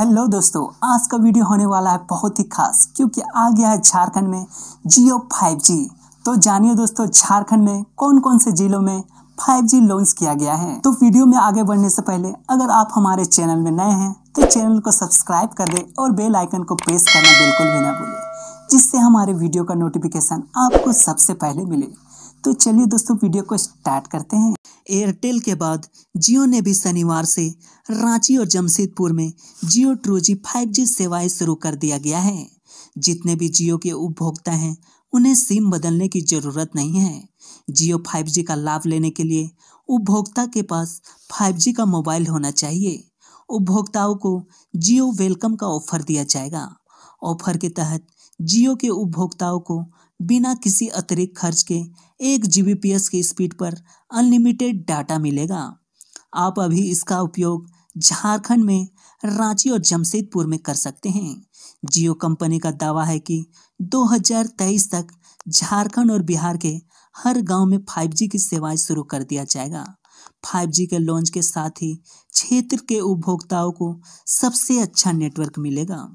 hello दोस्तों आज का वीडियो होने वाला है बहुत ही खास क्योंकि आ गया है झारखंड में जियो 5G तो जानिए दोस्तों झारखंड में कौन कौन से जिलों में 5G लॉन्च किया गया है तो वीडियो में आगे बढ़ने से पहले अगर आप हमारे चैनल में नए हैं तो चैनल को सब्सक्राइब कर दें और बेल आइकन को प्रेस करना बिल्कुल भी ना भूलें जिससे हमारे वीडियो का नोटिफिकेशन आपको सबसे पहले मिले तो चलिए दोस्तों वीडियो को स्टार्ट करते हैं एयरटेल के बाद जियो ने भी शनिवार से रांची और जमशेदपुर में जियो ट्रू जी फाइव जी सेवाएं शुरू कर दिया गया है जितने भी जियो के उपभोक्ता हैं उन्हें सिम बदलने की ज़रूरत नहीं है जियो फाइव जी का लाभ लेने के लिए उपभोक्ता के पास फाइव जी का मोबाइल होना चाहिए उपभोक्ताओं को जियो वेलकम का ऑफर दिया जाएगा ऑफर के तहत जियो के उपभोक्ताओं को बिना किसी अतिरिक्त खर्च के एक जी की स्पीड पर अनलिमिटेड डाटा मिलेगा आप अभी इसका उपयोग झारखंड में रांची और जमशेदपुर में कर सकते हैं जियो कंपनी का दावा है कि 2023 तक झारखंड और बिहार के हर गांव में 5G की सेवाएं शुरू कर दिया जाएगा 5G के लॉन्च के साथ ही क्षेत्र के उपभोक्ताओं को सबसे अच्छा नेटवर्क मिलेगा